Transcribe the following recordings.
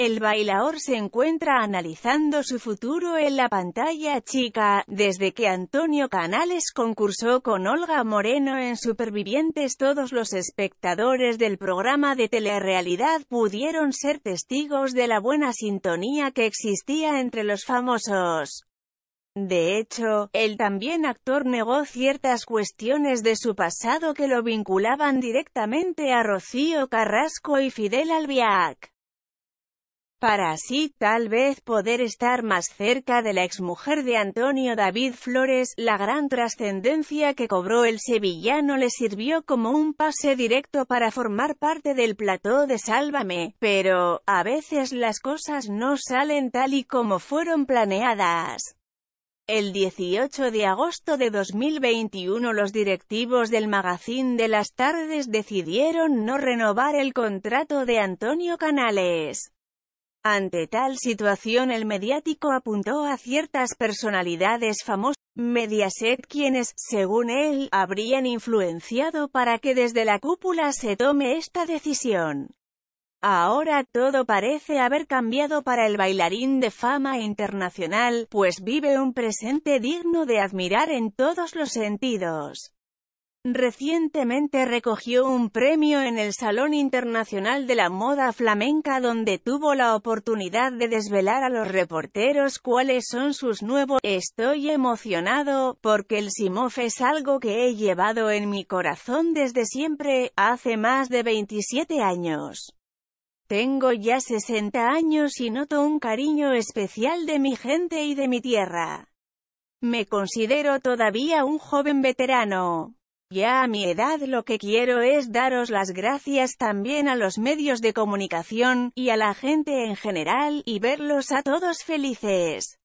El bailaor se encuentra analizando su futuro en la pantalla chica, desde que Antonio Canales concursó con Olga Moreno en Supervivientes todos los espectadores del programa de telerrealidad pudieron ser testigos de la buena sintonía que existía entre los famosos. De hecho, el también actor negó ciertas cuestiones de su pasado que lo vinculaban directamente a Rocío Carrasco y Fidel Albiac para así tal vez poder estar más cerca de la exmujer de Antonio David Flores, la gran trascendencia que cobró el sevillano le sirvió como un pase directo para formar parte del plató de Sálvame, pero, a veces las cosas no salen tal y como fueron planeadas. El 18 de agosto de 2021 los directivos del Magazine de las Tardes decidieron no renovar el contrato de Antonio Canales. Ante tal situación el mediático apuntó a ciertas personalidades famosas, Mediaset quienes, según él, habrían influenciado para que desde la cúpula se tome esta decisión. Ahora todo parece haber cambiado para el bailarín de fama internacional, pues vive un presente digno de admirar en todos los sentidos. Recientemente recogió un premio en el Salón Internacional de la Moda Flamenca donde tuvo la oportunidad de desvelar a los reporteros cuáles son sus nuevos «Estoy emocionado, porque el Simof es algo que he llevado en mi corazón desde siempre, hace más de 27 años». Tengo ya 60 años y noto un cariño especial de mi gente y de mi tierra. Me considero todavía un joven veterano. Ya a mi edad lo que quiero es daros las gracias también a los medios de comunicación, y a la gente en general, y verlos a todos felices.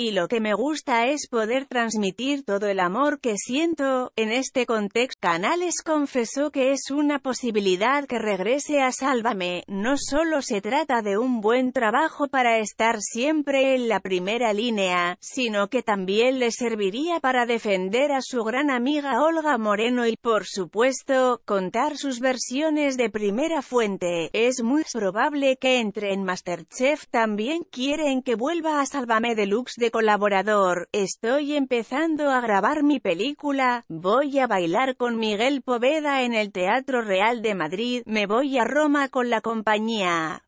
Y lo que me gusta es poder transmitir todo el amor que siento, en este contexto, Canales confesó que es una posibilidad que regrese a Sálvame, no solo se trata de un buen trabajo para estar siempre en la primera línea, sino que también le serviría para defender a su gran amiga Olga Moreno y, por supuesto, contar sus versiones de primera fuente, es muy probable que entre en Masterchef también quieren que vuelva a Sálvame Deluxe de colaborador, estoy empezando a grabar mi película, voy a bailar con Miguel Poveda en el Teatro Real de Madrid, me voy a Roma con la compañía,